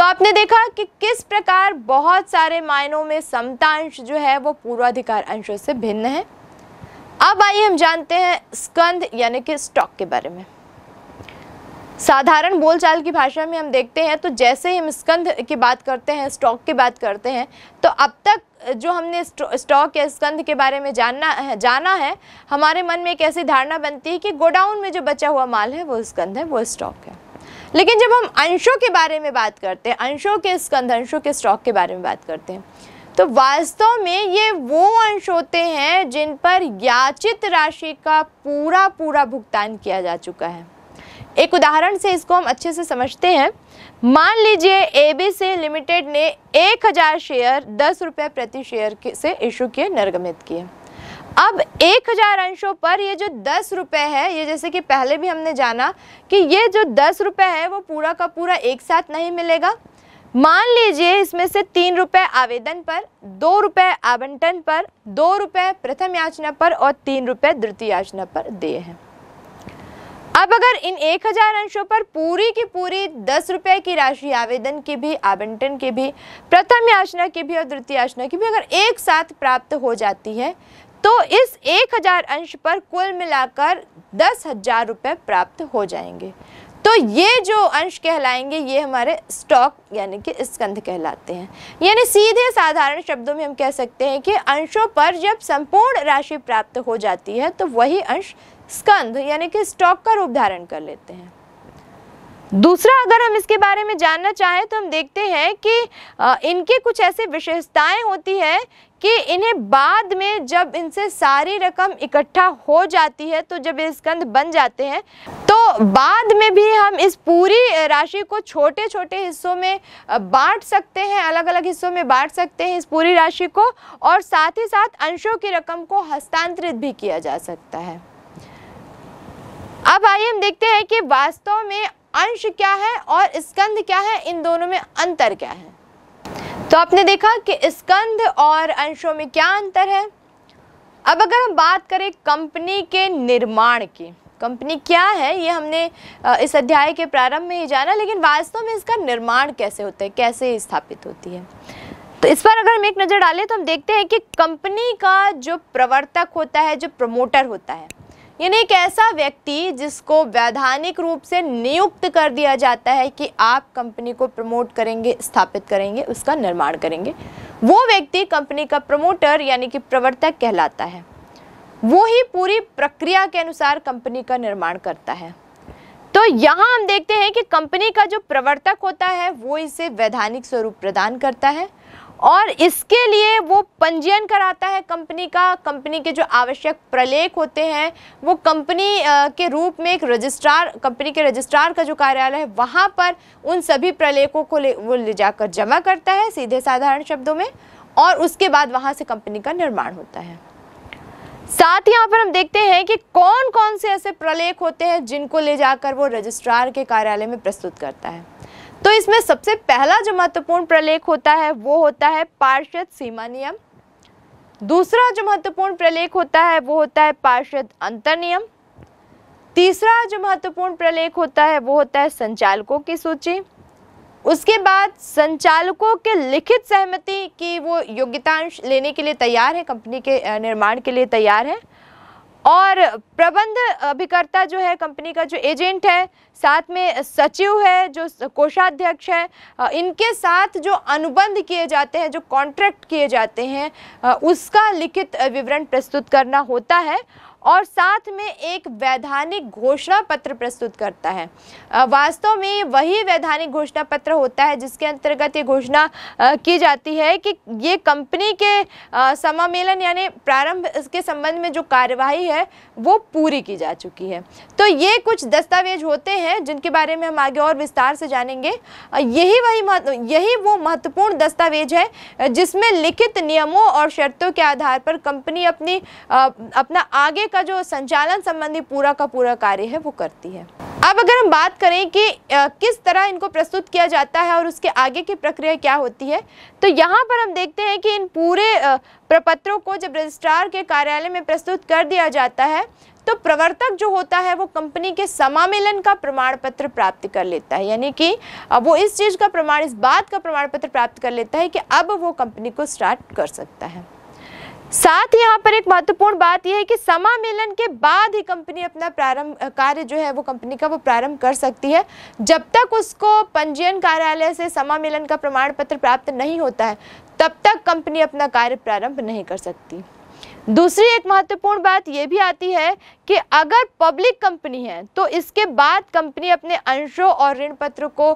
तो आपने देखा कि किस प्रकार बहुत सारे मायनों में समता अंश जो है वो पूर्वाधिकार अंशों से भिन्न है अब आइए हम जानते हैं स्कंद यानी कि स्टॉक के बारे में साधारण बोलचाल की भाषा में हम देखते हैं तो जैसे ही हम स्कंद की बात करते हैं स्टॉक की बात करते हैं तो अब तक जो हमने स्टॉक या स्कंद के बारे में जानना है जाना है हमारे मन में एक ऐसी धारणा बनती है कि गोडाउन में जो बचा हुआ माल है वो स्कंद है वो स्टॉक है लेकिन जब हम अंशों के बारे में बात करते हैं अंशों के स्कंध अंशों के स्टॉक के बारे में बात करते हैं तो वास्तव में ये वो अंश होते हैं जिन पर याचित राशि का पूरा पूरा भुगतान किया जा चुका है एक उदाहरण से इसको हम अच्छे से समझते हैं मान लीजिए एबीसी लिमिटेड ने 1000 शेयर दस रुपये प्रति शेयर से इशू किए निर्गमित किए अब एक हज़ार अंशों पर ये जो दस रुपये है ये जैसे कि पहले भी हमने जाना कि ये जो दस रुपये है वो पूरा का पूरा एक साथ नहीं मिलेगा मान लीजिए इसमें से तीन रुपये आवेदन पर दो रुपये आवंटन पर दो रुपये प्रथम याचना पर और तीन रुपये द्वितीय याचना पर दिए हैं अब अगर इन एक हजार अंशों पर पूरी की पूरी दस रुपये की राशि आवेदन की भी आवंटन की भी प्रथम याचना की भी और द्वितीय याचना की भी अगर एक साथ प्राप्त हो जाती है तो इस एक हज़ार अंश पर कुल मिलाकर दस हज़ार रुपये प्राप्त हो जाएंगे तो ये जो अंश कहलाएंगे ये हमारे स्टॉक यानी कि स्कंध कहलाते हैं यानी सीधे साधारण शब्दों में हम कह सकते हैं कि अंशों पर जब संपूर्ण राशि प्राप्त हो जाती है तो वही अंश स्कंध यानी कि स्टॉक का रूप धारण कर लेते हैं दूसरा अगर हम इसके बारे में जानना चाहें तो हम देखते हैं कि इनके कुछ ऐसे विशेषताएं होती हैं कि इन्हें बाद में जब इनसे सारी रकम इकट्ठा हो जाती है तो जब ये स्कंद बन जाते हैं तो बाद में भी हम इस पूरी राशि को छोटे छोटे हिस्सों में बांट सकते हैं अलग अलग हिस्सों में बांट सकते हैं इस पूरी राशि को और साथ ही साथ अंशों की रकम को हस्तांतरित भी किया जा सकता है अब आइए हम देखते हैं कि वास्तव में अंश क्या है और स्कंद क्या है इन दोनों में अंतर क्या है तो आपने देखा कि स्कंद और अंशों में क्या अंतर है अब अगर हम बात करें कंपनी के निर्माण की कंपनी क्या है ये हमने इस अध्याय के प्रारंभ में ही जाना लेकिन वास्तव में इसका निर्माण कैसे होता है कैसे स्थापित होती है तो इस पर अगर हम एक नज़र डालें तो हम देखते हैं कि कंपनी का जो प्रवर्तक होता है जो प्रमोटर होता है यानी एक ऐसा व्यक्ति जिसको वैधानिक रूप से नियुक्त कर दिया जाता है कि आप कंपनी को प्रमोट करेंगे स्थापित करेंगे उसका निर्माण करेंगे वो व्यक्ति कंपनी का प्रमोटर यानी कि प्रवर्तक कहलाता है वो ही पूरी प्रक्रिया के अनुसार कंपनी का निर्माण करता है तो यहाँ हम देखते हैं कि कंपनी का जो प्रवर्तक होता है वो इसे वैधानिक स्वरूप प्रदान करता है और इसके लिए वो पंजीयन कराता है कंपनी का कंपनी के जो आवश्यक प्रलेख होते हैं वो कंपनी के रूप में एक रजिस्ट्रार कंपनी के रजिस्ट्रार का जो कार्यालय है वहाँ पर उन सभी प्रलेखों को ले वो ले जाकर जमा करता है सीधे साधारण शब्दों में और उसके बाद वहाँ से कंपनी का निर्माण होता है साथ ही यहाँ पर हम देखते हैं कि कौन कौन से ऐसे प्रलेख होते हैं जिनको ले जाकर वो रजिस्ट्रार के कार्यालय में प्रस्तुत करता है तो इसमें सबसे पहला जो महत्वपूर्ण प्रलेख होता है वो होता है पार्षद सीमा नियम दूसरा जो महत्वपूर्ण प्रलेख होता है वो होता है पार्षद अंतर नियम तीसरा जो महत्वपूर्ण प्रलेख होता है वो होता है संचालकों की सूची उसके बाद संचालकों के लिखित सहमति की वो योग्यतांश लेने के लिए तैयार है कंपनी के निर्माण के लिए तैयार है और प्रबंध अभिकर्ता जो है कंपनी का जो एजेंट है साथ में सचिव है जो कोषाध्यक्ष है इनके साथ जो अनुबंध किए जाते हैं जो कॉन्ट्रैक्ट किए जाते हैं उसका लिखित विवरण प्रस्तुत करना होता है और साथ में एक वैधानिक घोषणा पत्र प्रस्तुत करता है वास्तव में वही वैधानिक घोषणा पत्र होता है जिसके अंतर्गत ये घोषणा की जाती है कि ये कंपनी के समामेलन यानी प्रारंभ के संबंध में जो कार्यवाही है वो पूरी की जा चुकी है तो ये कुछ दस्तावेज होते हैं जिनके बारे में हम आगे और विस्तार से जानेंगे यही वही यही वो महत्वपूर्ण दस्तावेज है जिसमें लिखित नियमों और शर्तों के आधार पर कंपनी अपनी अपना आगे का जो संचालन संबंधी पूरा का पूरा कार्य है वो करती है अब अगर हम बात करें कि किस तरह इनको प्रस्तुत किया जाता है और उसके आगे की प्रक्रिया क्या होती है तो यहाँ पर हम देखते हैं कि इन पूरे प्रपत्रों को जब रजिस्ट्रार के कार्यालय में प्रस्तुत कर दिया जाता है तो प्रवर्तक जो होता है वो कंपनी के समामेलन का प्रमाण पत्र प्राप्त कर लेता है यानी कि वो इस चीज़ का प्रमाण इस बात का प्रमाण पत्र प्राप्त कर लेता है कि अब वो कंपनी को स्टार्ट कर सकता है साथ ही यहाँ पर एक महत्वपूर्ण बात यह है कि समामेलन के बाद ही कंपनी अपना प्रारंभ कार्य जो है वो कंपनी का वो प्रारंभ कर सकती है जब तक उसको पंजीयन कार्यालय से समामेलन का प्रमाण पत्र प्राप्त नहीं होता है तब तक कंपनी अपना कार्य प्रारंभ नहीं कर सकती दूसरी एक महत्वपूर्ण बात यह भी आती है कि अगर पब्लिक कंपनी है तो इसके बाद कंपनी अपने अंशों और ऋण पत्र को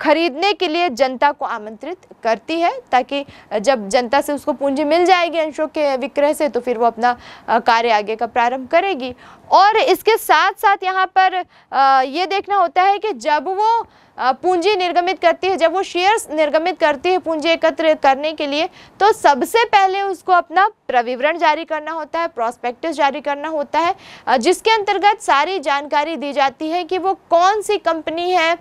खरीदने के लिए जनता को आमंत्रित करती है ताकि जब जनता से उसको पूंजी मिल जाएगी अंशों के विक्रय से तो फिर वो अपना कार्य आगे का प्रारंभ करेगी और इसके साथ साथ यहाँ पर ये देखना होता है कि जब वो पूंजी निर्गमित करती है जब वो शेयर्स निर्गमित करती है पूंजी एकत्र करने के लिए तो सबसे पहले उसको अपना प्रविवरण जारी जारी करना होता है प्रॉस्पेक्टस जारी करना होता है जिसके अंतर्गत सारी जानकारी दी जाती है कि वो कौन सी कंपनी है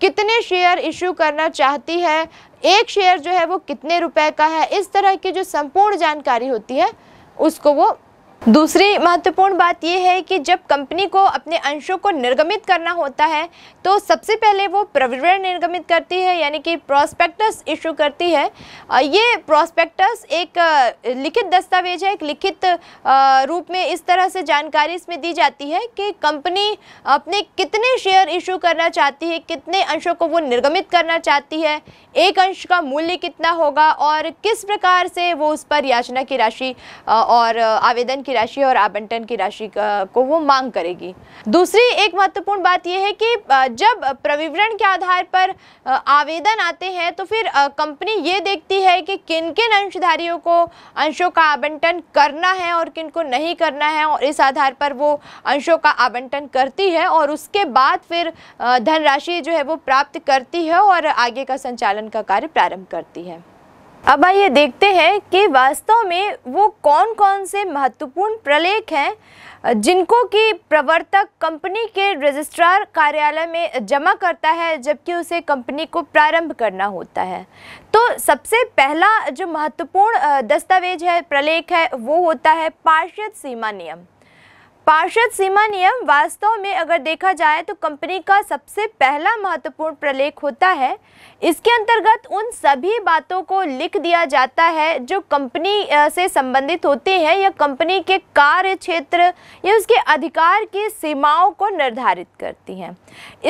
कितने शेयर इशू करना चाहती है एक शेयर जो है वो कितने रुपए का है इस तरह की जो संपूर्ण जानकारी होती है उसको वो दूसरी महत्वपूर्ण बात यह है कि जब कंपनी को अपने अंशों को निर्गमित करना होता है तो सबसे पहले वो प्रविवरण निर्गमित करती है यानी कि प्रोस्पेक्टस इशू करती है ये प्रोस्पेक्टस एक लिखित दस्तावेज है एक लिखित रूप में इस तरह से जानकारी इसमें दी जाती है कि कंपनी अपने कितने शेयर इशू करना चाहती है कितने अंशों को वो निर्गमित करना चाहती है एक अंश का मूल्य कितना होगा और किस प्रकार से वो उस पर याचना की राशि और आवेदन की की राशि और आबंटन की राशि को वो मांग करेगी दूसरी एक महत्वपूर्ण बात यह है कि जब प्रविवरण के आधार पर आवेदन आते हैं तो फिर कंपनी ये देखती है कि किन किन अंशधारियों को अंशों का आवंटन करना है और किन को नहीं करना है और इस आधार पर वो अंशों का आवंटन करती है और उसके बाद फिर धनराशि जो है वो प्राप्त करती है और आगे का संचालन का कार्य प्रारंभ करती है अब आइए देखते हैं कि वास्तव में वो कौन कौन से महत्वपूर्ण प्रलेख हैं जिनको कि प्रवर्तक कंपनी के रजिस्ट्रार कार्यालय में जमा करता है जबकि उसे कंपनी को प्रारंभ करना होता है तो सबसे पहला जो महत्वपूर्ण दस्तावेज है प्रलेख है वो होता है पार्षद सीमा नियम पार्षद सीमा नियम वास्तव में अगर देखा जाए तो कंपनी का सबसे पहला महत्वपूर्ण प्रलेख होता है इसके अंतर्गत उन सभी बातों को लिख दिया जाता है जो कंपनी से संबंधित होती हैं या कंपनी के कार्य क्षेत्र या उसके अधिकार की सीमाओं को निर्धारित करती हैं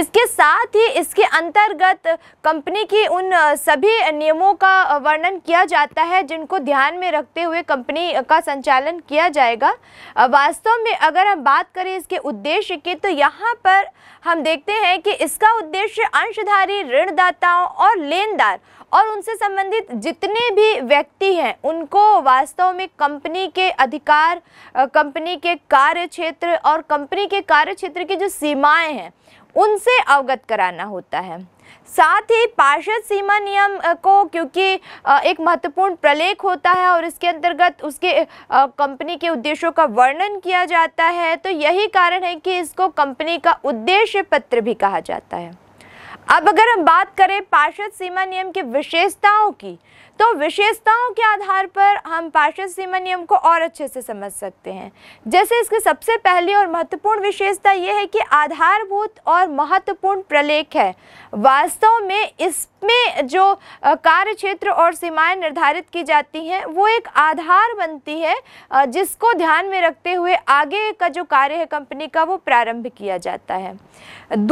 इसके साथ ही इसके अंतर्गत कंपनी की उन सभी नियमों का वर्णन किया जाता है जिनको ध्यान में रखते हुए कंपनी का संचालन किया जाएगा वास्तव में अगर अगर हम बात करें इसके उद्देश्य की तो यहाँ पर हम देखते हैं कि इसका उद्देश्य अंशधारी ऋणदाताओं और लेनदार और उनसे संबंधित जितने भी व्यक्ति हैं उनको वास्तव में कंपनी के अधिकार कंपनी के कार्य क्षेत्र और कंपनी के कार्य क्षेत्र की जो सीमाएं हैं उनसे अवगत कराना होता है साथ ही पार्षद सीमा नियम को क्योंकि एक महत्वपूर्ण प्रलेख होता है और इसके अंतर्गत उसके कंपनी के उद्देश्यों का वर्णन किया जाता है तो यही कारण है कि इसको कंपनी का उद्देश्य पत्र भी कहा जाता है अब अगर हम बात करें पार्षद सीमा नियम की विशेषताओं की तो विशेषताओं के आधार पर हम पार्षद सीमा नियम को और अच्छे से समझ सकते हैं जैसे इसकी सबसे पहली और महत्वपूर्ण विशेषता यह है कि आधारभूत और महत्वपूर्ण प्रलेख है वास्तव में इसमें जो कार्य क्षेत्र और सीमाएं निर्धारित की जाती हैं वो एक आधार बनती है जिसको ध्यान में रखते हुए आगे का जो कार्य है कंपनी का वो प्रारंभ किया जाता है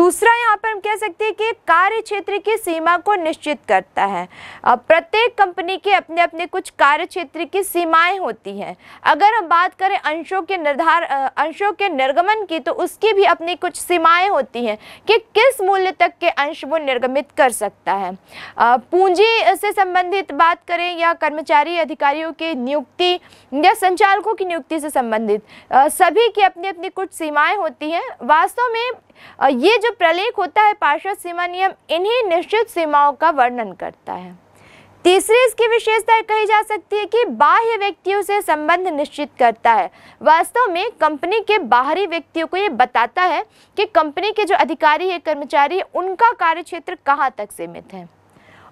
दूसरा यहाँ पर हम कह सकते हैं कि कार्य क्षेत्र की सीमा को निश्चित करता है प्रत्येक कंपनी कंपनी के अपने अपने कुछ कार्य क्षेत्र की सीमाएं होती हैं अगर हम बात करें अंशों के निर्धार अंशों के निर्गमन की तो उसकी भी अपनी कुछ सीमाएं होती हैं कि किस मूल्य तक के अंश वो निर्गमित कर सकता है पूंजी से संबंधित बात करें या कर्मचारी अधिकारियों की नियुक्ति या संचालकों की नियुक्ति से संबंधित सभी की अपनी अपनी कुछ सीमाएँ होती हैं वास्तव में ये जो प्रलेख होता है पार्षद सीमा नियम इन्हीं निश्चित सीमाओं का वर्णन करता है तीसरी इसकी विशेषता कही जा सकती है कि बाह्य व्यक्तियों से संबंध निश्चित करता है वास्तव में कंपनी के बाहरी व्यक्तियों को ये बताता है कि कंपनी के जो अधिकारी है कर्मचारी है उनका कार्यक्षेत्र कहाँ तक सीमित है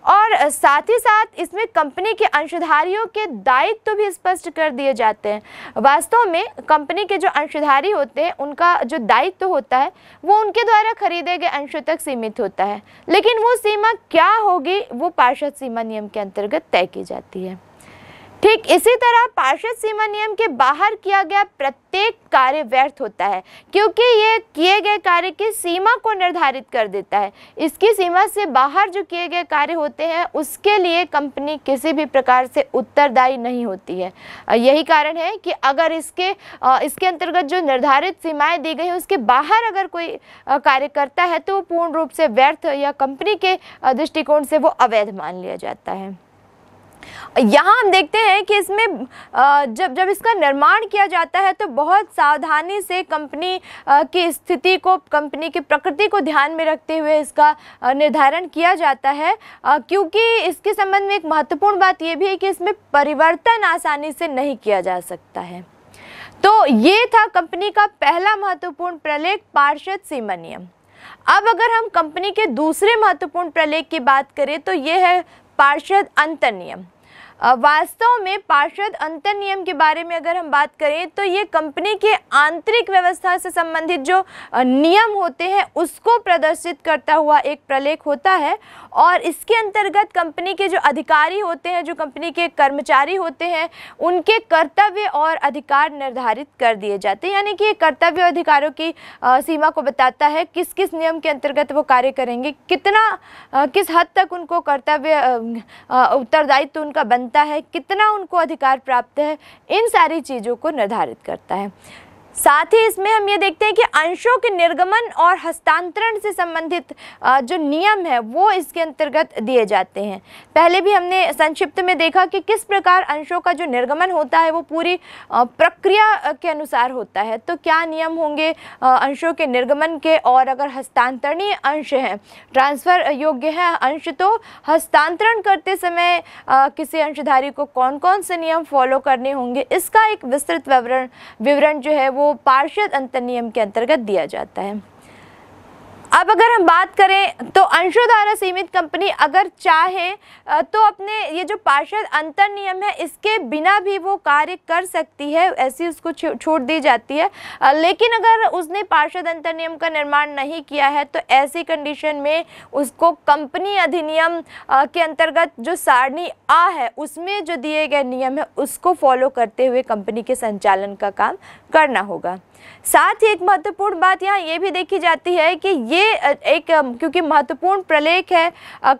और साथ ही साथ इसमें कंपनी के अंशधारियों के दायित्व तो भी स्पष्ट कर दिए जाते हैं वास्तव में कंपनी के जो अंशधारी होते हैं उनका जो दायित्व तो होता है वो उनके द्वारा खरीदे गए अंशों तक सीमित होता है लेकिन वो सीमा क्या होगी वो पार्षद सीमा नियम के अंतर्गत तय की जाती है ठीक इसी तरह पार्षद सीमा नियम के बाहर किया गया प्रत्येक कार्य व्यर्थ होता है क्योंकि ये किए गए कार्य की सीमा को निर्धारित कर देता है इसकी सीमा से बाहर जो किए गए कार्य होते हैं उसके लिए कंपनी किसी भी प्रकार से उत्तरदायी नहीं होती है यही कारण है कि अगर इसके इसके अंतर्गत जो निर्धारित सीमाएँ दी गई हैं उसके बाहर अगर कोई कार्य करता है तो पूर्ण रूप से व्यर्थ या कंपनी के दृष्टिकोण से वो अवैध मान लिया जाता है यहाँ हम देखते हैं कि इसमें जब जब इसका निर्माण किया जाता है तो बहुत सावधानी से कंपनी की स्थिति को कंपनी की प्रकृति को ध्यान में रखते हुए इसका निर्धारण किया जाता है क्योंकि इसके संबंध में एक महत्वपूर्ण बात यह भी है कि इसमें परिवर्तन आसानी से नहीं किया जा सकता है तो ये था कंपनी का पहला महत्वपूर्ण प्रलेख पार्षद सीमा नियम अब अगर हम कंपनी के दूसरे महत्वपूर्ण प्रलेख की बात करें तो ये है पार्षद अंतर नियम वास्तव में पार्षद अंतर नियम के बारे में अगर हम बात करें तो ये कंपनी के आंतरिक व्यवस्था से संबंधित जो नियम होते हैं उसको प्रदर्शित करता हुआ एक प्रलेख होता है और इसके अंतर्गत कंपनी के जो अधिकारी होते हैं जो कंपनी के कर्मचारी होते हैं उनके कर्तव्य और अधिकार निर्धारित कर दिए जाते हैं यानी कि ये कर्तव्य अधिकारों की सीमा को बताता है किस किस नियम के अंतर्गत वो कार्य करेंगे कितना किस हद तक उनको कर्तव्य उत्तरदायित्व उनका बन क्षमता है कितना उनको अधिकार प्राप्त है इन सारी चीज़ों को निर्धारित करता है साथ ही इसमें हम ये देखते हैं कि अंशों के निर्गमन और हस्तांतरण से संबंधित जो नियम है वो इसके अंतर्गत दिए जाते हैं पहले भी हमने संक्षिप्त में देखा कि किस प्रकार अंशों का जो निर्गमन होता है वो पूरी प्रक्रिया के अनुसार होता है तो क्या नियम होंगे अंशों के निर्गमन के और अगर हस्तांतरणीय अंश हैं ट्रांसफ़र योग्य हैं अंश तो हस्तांतरण करते समय किसी अंशधारी को कौन कौन से नियम फॉलो करने होंगे इसका एक विस्तृत विवरण विवरण जो है वो पार्षद अंतर नियम के अंतर्गत दिया जाता है अब अगर हम बात करें तो अंशोधारा सीमित कंपनी अगर चाहे तो अपने ये जो पार्षद अंतर नियम है इसके बिना भी वो कार्य कर सकती है ऐसी उसको छूट दी जाती है लेकिन अगर उसने पार्षद अंतर नियम का निर्माण नहीं किया है तो ऐसी कंडीशन में उसको कंपनी अधिनियम के अंतर्गत जो सारणी आ है उसमें जो दिए गए नियम है उसको फॉलो करते हुए कंपनी के संचालन का काम करना होगा साथ ही एक महत्वपूर्ण बात यहाँ ये भी देखी जाती है कि ये एक क्योंकि महत्वपूर्ण प्रलेख है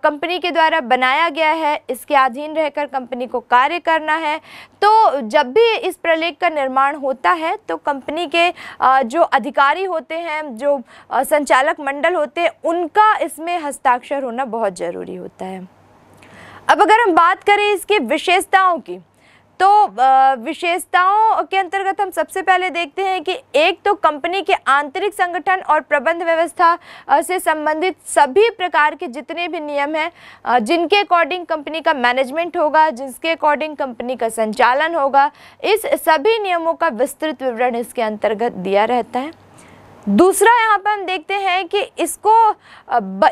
कंपनी के द्वारा बनाया गया है इसके अधीन रहकर कंपनी को कार्य करना है तो जब भी इस प्रलेख का निर्माण होता है तो कंपनी के जो अधिकारी होते हैं जो संचालक मंडल होते हैं उनका इसमें हस्ताक्षर होना बहुत ज़रूरी होता है अब अगर हम बात करें इसकी विशेषताओं की तो विशेषताओं के अंतर्गत हम सबसे पहले देखते हैं कि एक तो कंपनी के आंतरिक संगठन और प्रबंध व्यवस्था से संबंधित सभी प्रकार के जितने भी नियम हैं जिनके अकॉर्डिंग कंपनी का मैनेजमेंट होगा जिसके अकॉर्डिंग कंपनी का संचालन होगा इस सभी नियमों का विस्तृत विवरण इसके अंतर्गत दिया रहता है दूसरा यहाँ पर हम देखते हैं कि इसको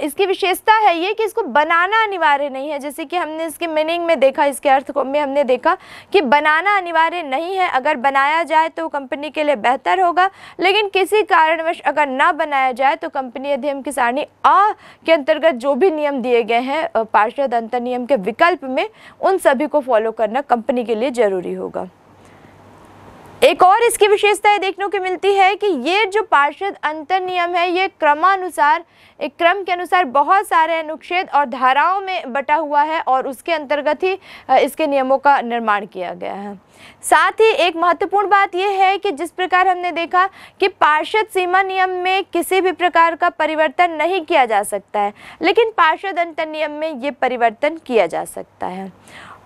इसकी विशेषता है ये कि इसको बनाना अनिवार्य नहीं है जैसे कि हमने इसके मीनिंग में देखा इसके अर्थ को में हमने देखा कि बनाना अनिवार्य नहीं है अगर बनाया जाए तो कंपनी के लिए बेहतर होगा लेकिन किसी कारणवश अगर ना बनाया जाए तो कंपनी अधिनियम की सारणी अ के अंतर्गत जो भी नियम दिए गए हैं पार्षद अंतर नियम के विकल्प में उन सभी को फॉलो करना कंपनी के लिए ज़रूरी होगा एक और इसकी विशेषताएं देखने को मिलती है कि ये जो पार्षद अंतर नियम है ये क्रमानुसार एक क्रम के अनुसार बहुत सारे अनुच्छेद और धाराओं में बटा हुआ है और उसके अंतर्गत ही इसके नियमों का निर्माण किया गया है साथ ही एक महत्वपूर्ण बात यह है कि जिस प्रकार हमने देखा कि पार्षद सीमा नियम में किसी भी प्रकार का परिवर्तन नहीं किया जा सकता है लेकिन पार्षद अंतर नियम में ये परिवर्तन किया जा सकता है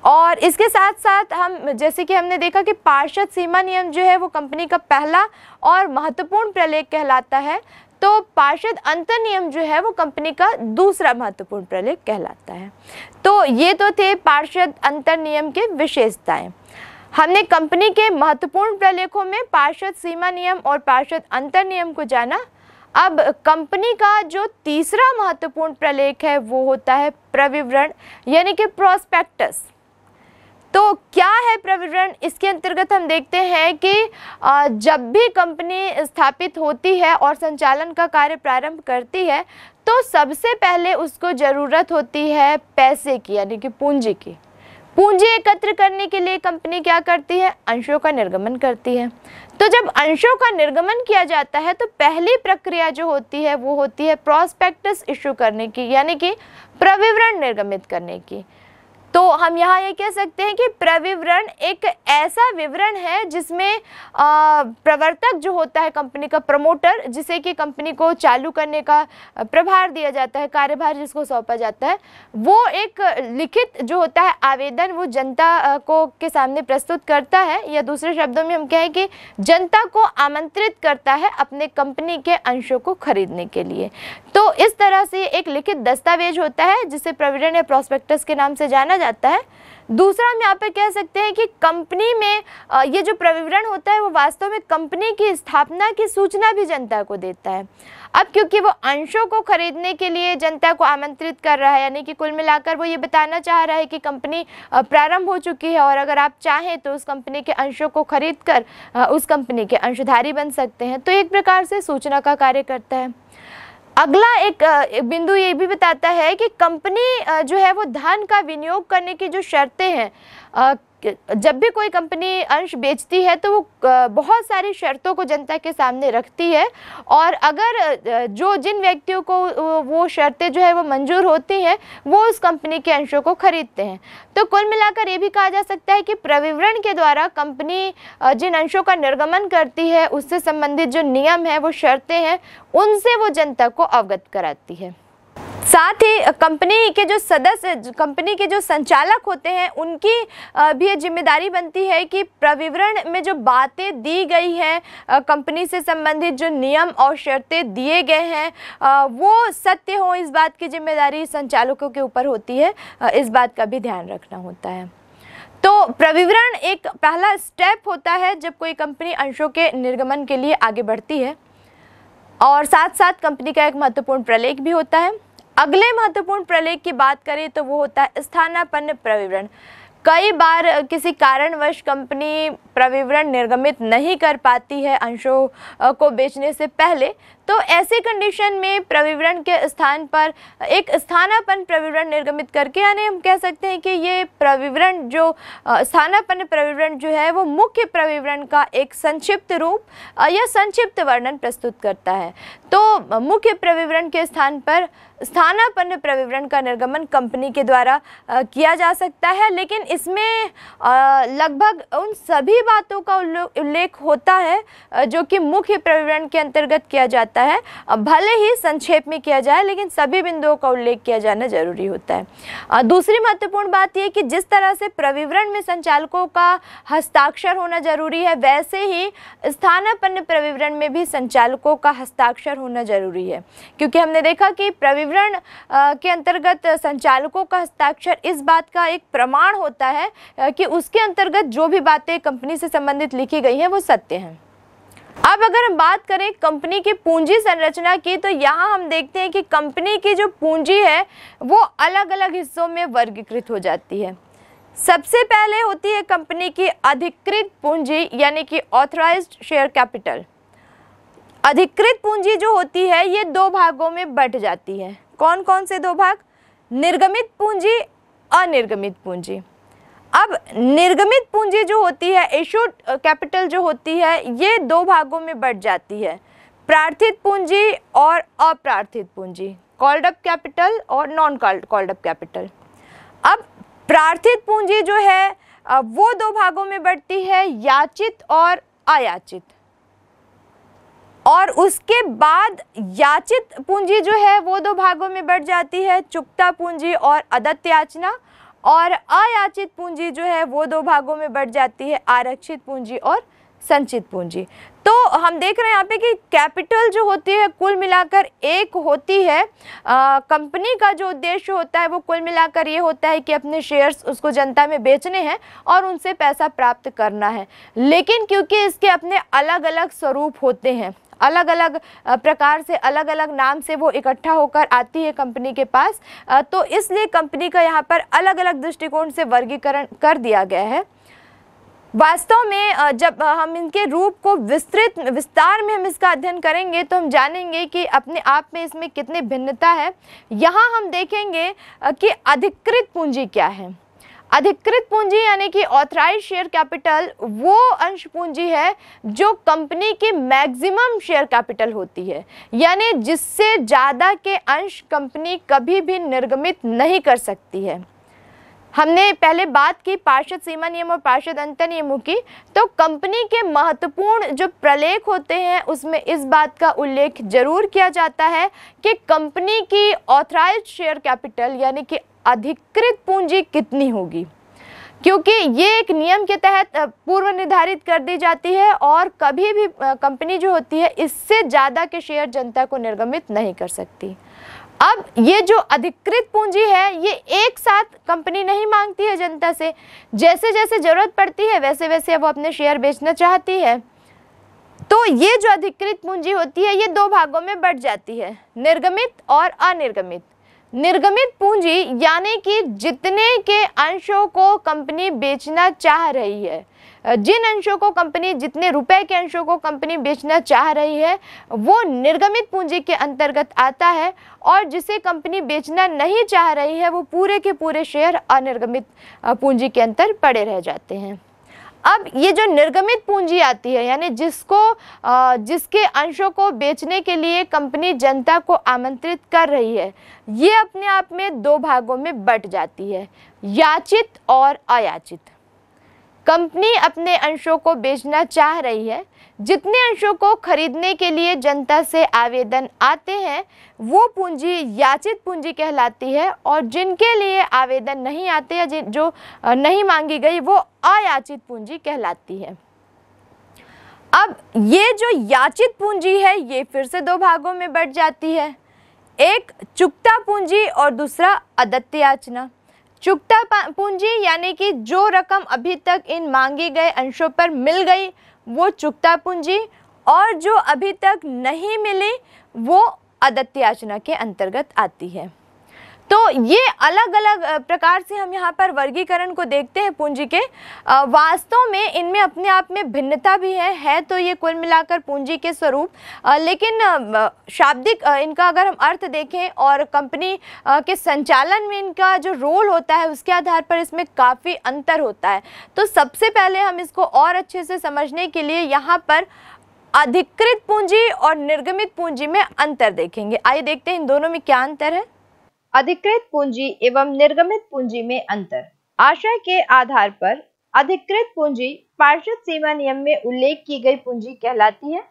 और इसके साथ साथ हम जैसे कि हमने देखा कि पार्षद सीमा नियम जो है वो कंपनी का पहला और महत्वपूर्ण प्रलेख कहलाता है तो पार्षद अंतर नियम जो है वो कंपनी का दूसरा महत्वपूर्ण प्रलेख कहलाता है तो ये तो थे पार्षद अंतर नियम के विशेषताएं हमने कंपनी के महत्वपूर्ण प्रलेखों में पार्षद सीमा नियम और पार्षद अंतर नियम को जाना अब कंपनी का जो तीसरा महत्वपूर्ण प्रलेख है वो होता है प्रविवरण यानी कि प्रोस्पेक्टस तो क्या है प्रविवरण इसके अंतर्गत हम देखते हैं कि जब भी कंपनी स्थापित होती है और संचालन का कार्य प्रारंभ करती है तो सबसे पहले उसको ज़रूरत होती है पैसे की यानी कि पूंजी की पूंजी एकत्र करने के लिए कंपनी क्या करती है अंशों का निर्गमन करती है तो जब अंशों का निर्गमन किया जाता है तो पहली प्रक्रिया जो होती है वो होती है प्रोस्पेक्टस इशू करने की यानी कि प्रविवरण निर्गमित करने की तो हम यहाँ ये कह सकते हैं कि प्रविवरण एक ऐसा विवरण है जिसमें प्रवर्तक जो होता है कंपनी का प्रमोटर जिसे कि कंपनी को चालू करने का प्रभार दिया जाता है कार्यभार जिसको सौंपा जाता है वो एक लिखित जो होता है आवेदन वो जनता को के सामने प्रस्तुत करता है या दूसरे शब्दों में हम कहें कि जनता को आमंत्रित करता है अपने कंपनी के अंशों को खरीदने के लिए तो इस तरह से एक लिखित दस्तावेज होता है जिसे प्रोविडेंट या प्रोस्पेक्टस के नाम से जाना जाता है दूसरा हम यहाँ पे कह सकते हैं कि कंपनी में ये जो प्रविवरण होता है वो वास्तव में कंपनी की स्थापना की सूचना भी जनता को देता है अब क्योंकि वो अंशों को खरीदने के लिए जनता को आमंत्रित कर रहा है यानी कि कुल मिलाकर वो ये बताना चाह रहा है कि कंपनी प्रारंभ हो चुकी है और अगर आप चाहें तो उस कंपनी के अंशों को खरीद कर उस कंपनी के अंशधारी बन सकते हैं तो एक प्रकार से सूचना का कार्य करता है अगला एक बिंदु ये भी बताता है कि कंपनी जो है वो धन का विनियोग करने की जो शर्तें हैं जब भी कोई कंपनी अंश बेचती है तो वो बहुत सारी शर्तों को जनता के सामने रखती है और अगर जो जिन व्यक्तियों को वो शर्तें जो है वो मंजूर होती हैं वो उस कंपनी के अंशों को खरीदते हैं तो कुल मिलाकर ये भी कहा जा सकता है कि प्रविवरण के द्वारा कंपनी जिन अंशों का निर्गमन करती है उससे संबंधित जो नियम है वो शर्तें हैं उनसे वो जनता को अवगत कराती है साथ ही कंपनी के जो सदस्य कंपनी के जो संचालक होते हैं उनकी भी ये जिम्मेदारी बनती है कि प्रविवरण में जो बातें दी गई हैं कंपनी से संबंधित जो नियम और शर्तें दिए गए हैं वो सत्य हो इस बात की जिम्मेदारी संचालकों के ऊपर होती है इस बात का भी ध्यान रखना होता है तो प्रविवरण एक पहला स्टेप होता है जब कोई कंपनी अंशों के निर्गमन के लिए आगे बढ़ती है और साथ साथ कंपनी का एक महत्वपूर्ण प्रलेख भी होता है अगले महत्वपूर्ण प्रलेख की बात करें तो वो होता है स्थानापन्न प्रविवरण कई बार किसी कारणवश कंपनी प्रविवरण निर्गमित नहीं कर पाती है अंशों को बेचने से पहले तो ऐसे कंडीशन में प्रविवरण के स्थान पर एक स्थानापन प्रविवरण निर्गमित करके यानी हम कह सकते हैं कि ये प्रविवरण जो स्थानापन प्रविवरण जो है वो मुख्य प्रविवरण का एक संक्षिप्त रूप या संक्षिप्त वर्णन प्रस्तुत करता है तो मुख्य प्रविवरण के स्थान पर स्थानापन्न प्रविवरण का निर्गमन कंपनी के द्वारा किया जा सकता है लेकिन इसमें लगभग उन सभी बातों का उल्लेख होता है जो कि मुख्य प्रवरण के अंतर्गत किया जाता है भले ही संक्षेप में किया जाए लेकिन सभी बिंदुओं का उल्लेख किया जाना जरूरी होता है दूसरी महत्वपूर्ण बात यह कि जिस तरह से प्रविवरण में संचालकों का हस्ताक्षर होना जरूरी है वैसे ही स्थानापन्न प्रविवरण में भी संचालकों का हस्ताक्षर होना जरूरी है क्योंकि हमने देखा कि प्रविवरण के अंतर्गत संचालकों का हस्ताक्षर इस बात का एक प्रमाण होता होता है कि उसके अंतर्गत जो भी बातें कंपनी से संबंधित लिखी गई हैं वो सत्य हैं अब अगर हम बात करें कंपनी की पूंजी संरचना की तो यहाँ हम देखते हैं कि कंपनी की जो पूंजी है वो अलग अलग हिस्सों में वर्गीकृत हो जाती है सबसे पहले होती है कंपनी की अधिकृत पूंजी यानी कि ऑथराइज्ड शेयर कैपिटल अधिकृत पूंजी जो होती है ये दो भागों में बट जाती है कौन कौन से दो भाग निर्गमित पूंजी अनिर्गमित पूंजी अब निर्गमित पूंजी जो होती है इशू कैपिटल जो होती है ये दो भागों में बढ़ जाती है प्रार्थित पूंजी और अप्रार्थित पूंजी कॉल्ड अप कैपिटल और नॉन कॉल्ड अप कैपिटल अब प्रार्थित पूंजी जो है वो दो भागों में बढ़ती है याचित और अयाचित और उसके बाद याचित पूंजी जो है वो दो भागों में बढ़ जाती है चुकता पूंजी और अदत्त याचना और अयाचित पूंजी जो है वो दो भागों में बढ़ जाती है आरक्षित पूंजी और संचित पूंजी तो हम देख रहे हैं यहाँ पे कि कैपिटल जो होती है कुल मिलाकर एक होती है कंपनी का जो उद्देश्य होता है वो कुल मिलाकर ये होता है कि अपने शेयर्स उसको जनता में बेचने हैं और उनसे पैसा प्राप्त करना है लेकिन क्योंकि इसके अपने अलग अलग स्वरूप होते हैं अलग अलग प्रकार से अलग अलग नाम से वो इकट्ठा होकर आती है कंपनी के पास तो इसलिए कंपनी का यहाँ पर अलग अलग दृष्टिकोण से वर्गीकरण कर दिया गया है वास्तव में जब हम इनके रूप को विस्तृत विस्तार में हम इसका अध्ययन करेंगे तो हम जानेंगे कि अपने आप में इसमें कितनी भिन्नता है यहाँ हम देखेंगे कि अधिकृत पूंजी क्या है अधिकृत पूंजी यानी कि ऑथराइज शेयर कैपिटल वो अंश पूंजी है जो कंपनी की मैक्सिमम शेयर कैपिटल होती है यानी जिससे ज़्यादा के अंश कंपनी कभी भी निर्गमित नहीं कर सकती है हमने पहले बात की पार्षद सीमा नियम और पार्षद अंतर नियमों की तो कंपनी के महत्वपूर्ण जो प्रलेख होते हैं उसमें इस बात का उल्लेख जरूर किया जाता है कि कंपनी की ऑथराइज शेयर कैपिटल यानी कि अधिकृत पूंजी कितनी होगी क्योंकि ये एक नियम के तहत पूर्व निर्धारित कर दी जाती है और कभी भी कंपनी जो होती है इससे ज़्यादा के शेयर जनता को निर्गमित नहीं कर सकती अब ये जो अधिकृत पूंजी है ये एक साथ कंपनी नहीं मांगती है जनता से जैसे जैसे ज़रूरत पड़ती है वैसे वैसे वो अपने शेयर बेचना चाहती है तो ये जो अधिकृत पूंजी होती है ये दो भागों में बढ़ जाती है निर्गमित और अनिर्गमित निर्गमित पूंजी यानी कि जितने के अंशों को कंपनी बेचना चाह रही है जिन अंशों को कंपनी जितने रुपए के अंशों को कंपनी बेचना चाह रही है वो निर्गमित पूंजी के अंतर्गत आता है और जिसे कंपनी बेचना नहीं चाह रही है वो पूरे के पूरे शेयर अनिर्गमित पूंजी के अंतर पड़े रह जाते हैं अब ये जो निर्गमित पूंजी आती है यानी जिसको जिसके अंशों को बेचने के लिए कंपनी जनता को आमंत्रित कर रही है ये अपने आप में दो भागों में बट जाती है याचित और अयाचित कंपनी अपने अंशों को बेचना चाह रही है जितने अंशों को खरीदने के लिए जनता से आवेदन आते हैं वो पूंजी याचित पूंजी कहलाती है और जिनके लिए आवेदन नहीं आते या जो नहीं मांगी गई वो अयाचित पूंजी कहलाती है अब ये जो याचित पूंजी है ये फिर से दो भागों में बढ़ जाती है एक चुकता पूंजी और दूसरा अदत्त याचना चुकता पूंजी यानी कि जो रकम अभी तक इन मांगे गए अंशों पर मिल गई वो चुकता पूंजी और जो अभी तक नहीं मिली वो अदत्याचना के अंतर्गत आती है तो ये अलग अलग प्रकार से हम यहाँ पर वर्गीकरण को देखते हैं पूंजी के वास्तव में इनमें अपने आप में भिन्नता भी है है तो ये कुल मिलाकर पूंजी के स्वरूप लेकिन शाब्दिक इनका अगर हम अर्थ देखें और कंपनी के संचालन में इनका जो रोल होता है उसके आधार पर इसमें काफ़ी अंतर होता है तो सबसे पहले हम इसको और अच्छे से समझने के लिए यहाँ पर अधिकृत पूंजी और निर्गमित पूंजी में अंतर देखेंगे आइए देखते हैं इन दोनों में क्या अंतर है अधिकृत पूंजी एवं निर्गमित पूंजी में अंतर आशय के आधार पर अधिकृत पूंजी पार्षद सीमा नियम में उल्लेख की गई पूंजी कहलाती है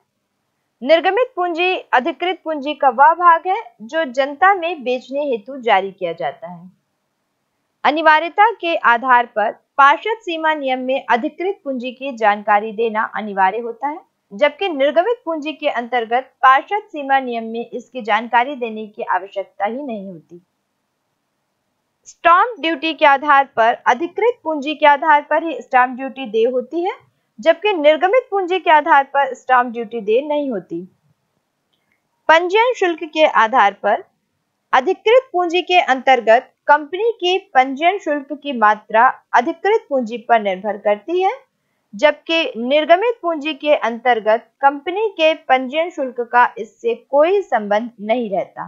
निर्गमित पूंजी अधिकृत पूंजी का वह भाग है जो जनता में बेचने हेतु जारी किया जाता है अनिवार्यता के आधार पर पार्षद सीमा नियम में अधिकृत पूंजी की जानकारी देना अनिवार्य होता है जबकि निर्गमित पूंजी के अंतर्गत पार्षद सीमा नियम में इसकी जानकारी देने की आवश्यकता ही नहीं होती स्टॉम्प ड्यूटी के आधार पर अधिकृत पूंजी के आधार पर ही स्टॉम्प ड्यूटी दे होती है जबकि निर्गमित पूंजी के आधार पर स्टाम्प ड्यूटी दे नहीं होती पंजीयन शुल्क के आधार पर अधिकृत पूंजी के अंतर्गत कंपनी की पंजीयन शुल्क की मात्रा अधिकृत पूंजी पर निर्भर करती है जबकि निर्गमित पूंजी के अंतर्गत कंपनी के पंजीयन शुल्क का इससे कोई संबंध नहीं रहता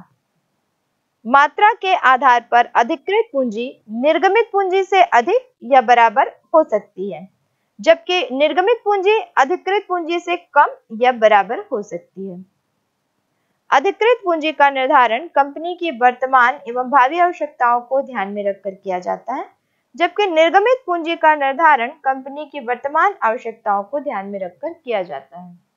मात्रा के आधार पर अधिकृत पूंजी निर्गमित पूंजी से अधिक या बराबर हो सकती है जबकि निर्गमित पूंजी अधिकृत पूंजी से कम या बराबर हो सकती है अधिकृत पूंजी का निर्धारण कंपनी की वर्तमान एवं भावी आवश्यकताओं को ध्यान में रखकर किया जाता है जबकि निर्गमित पूंजी का निर्धारण कंपनी की वर्तमान आवश्यकताओं को ध्यान में रखकर किया जाता है